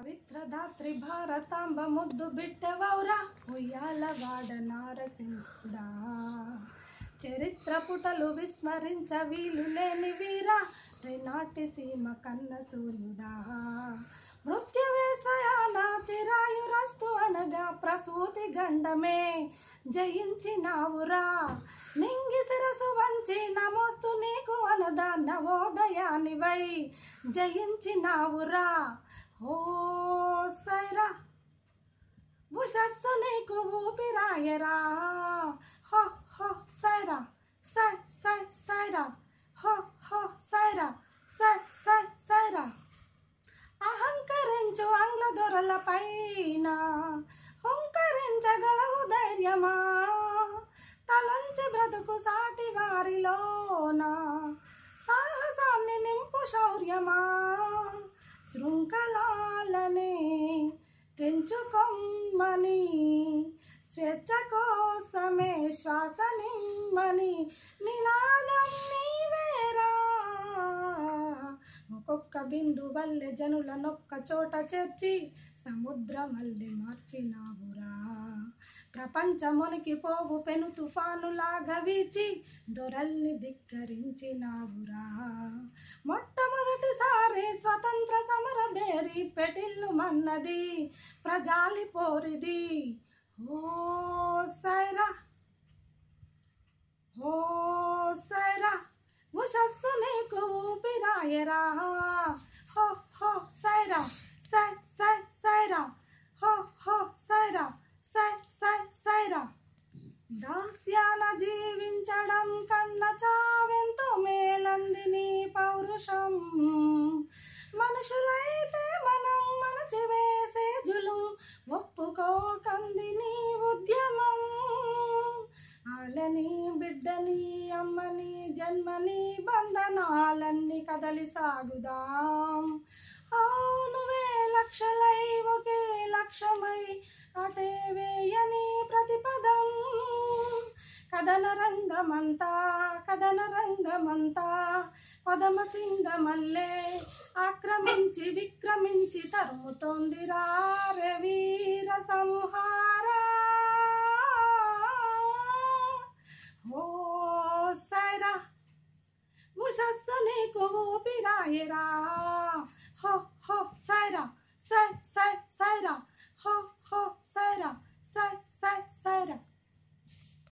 పవిత్రధాత్రి భారతాంబ ముద్దు బిట్టవౌరా ఉయ్యాలవాడ నారసింహుడా చరిత్ర పుటలు విస్మరించ వీలు లేని వీరా రేనాటి సీమ కన్న సూర్యుడా మృత్యువేశయాన చిరాయురస్తు అనగా ప్రసూతి గండమే జయించినావురా నింగి శిరసు వంచి నమోస్తు నీకు అనదా నవోదయానివై జయించినావురా సైరా ఉషస్సు నీకు ఊపిరాయరా హో హో సైరా సై సై సైరా హో హో సైరా సై సై సైరా అహంకరించు ఆంగ్ల దొరల పైన హుంకరించగలవు ధైర్యమా తలంచి బ్రతుకు సాటి వారిలోన సాహసాన్ని నింపు శౌర్యమా శృంఖలాలనే తెంచుకొమ్మని స్వేచ్ఛ కోసమే శ్వాసనిమ్మని నినాదం నీవేరా ఒక్కొక్క బిందు వల్లె జనులనొక్క నొక్క చోట చేర్చి సముద్రమల్లె మార్చినావురా ప్రపంచమునికి పోవు పెను తుఫానులాగా వీచి దొరల్ని ధిక్కరించినావురా మొట్టమొదటిసారి స్వతంత్ర వారి పెటిల్లు మన్నది ప్రజాలి పోరిది ఓ సైరా ఓ సైరా ఉషస్సు నీకు ఊపిరాయరా హో హో సైరా సై సై సైరా హో హో సైరా సై సై సైరా దాస్యాన జీవించడం కన్న చావెంతో మేలంది నీ పౌ ఒప్పుకో నీ ఉద్యమం ఆలని బిడ్డని అమ్మని జన్మని బంధనాలన్నీ కదలి సాగుదాం అవునువే లక్షలై ఒకే లక్ష్యమై అటే వేయని ప్రతిపదం కథన రంగమంతా కథన సింగమంతా పదమ సింగమల్లే ఆక్రమించి విక్రమించి తరుముతోందిరా రవీర సంహార ఓ సైరా ఉషస్సు నీకు ఊపిరాయరా హో హో సైరా సై సై